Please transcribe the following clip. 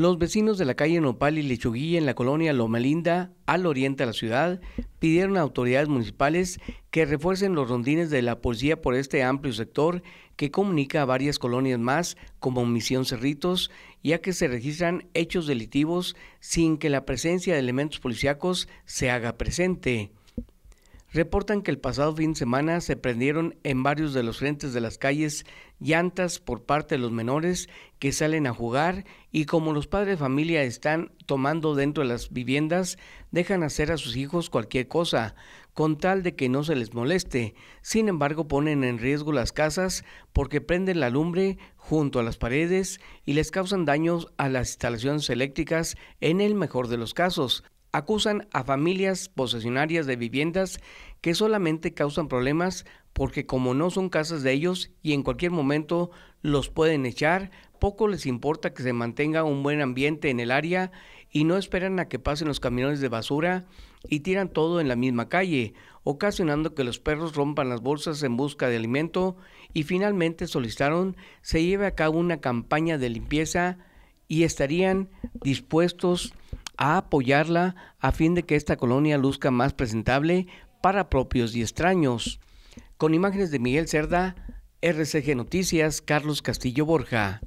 Los vecinos de la calle Nopal y Lechuguilla en la colonia Loma Linda, al oriente de la ciudad, pidieron a autoridades municipales que refuercen los rondines de la policía por este amplio sector que comunica a varias colonias más, como Misión Cerritos, ya que se registran hechos delitivos sin que la presencia de elementos policíacos se haga presente reportan que el pasado fin de semana se prendieron en varios de los frentes de las calles llantas por parte de los menores que salen a jugar y como los padres de familia están tomando dentro de las viviendas, dejan hacer a sus hijos cualquier cosa, con tal de que no se les moleste. Sin embargo, ponen en riesgo las casas porque prenden la lumbre junto a las paredes y les causan daños a las instalaciones eléctricas en el mejor de los casos acusan a familias posesionarias de viviendas que solamente causan problemas porque como no son casas de ellos y en cualquier momento los pueden echar, poco les importa que se mantenga un buen ambiente en el área y no esperan a que pasen los camiones de basura y tiran todo en la misma calle, ocasionando que los perros rompan las bolsas en busca de alimento y finalmente solicitaron se lleve a cabo una campaña de limpieza y estarían dispuestos a apoyarla a fin de que esta colonia luzca más presentable para propios y extraños. Con imágenes de Miguel Cerda, RCG Noticias, Carlos Castillo Borja.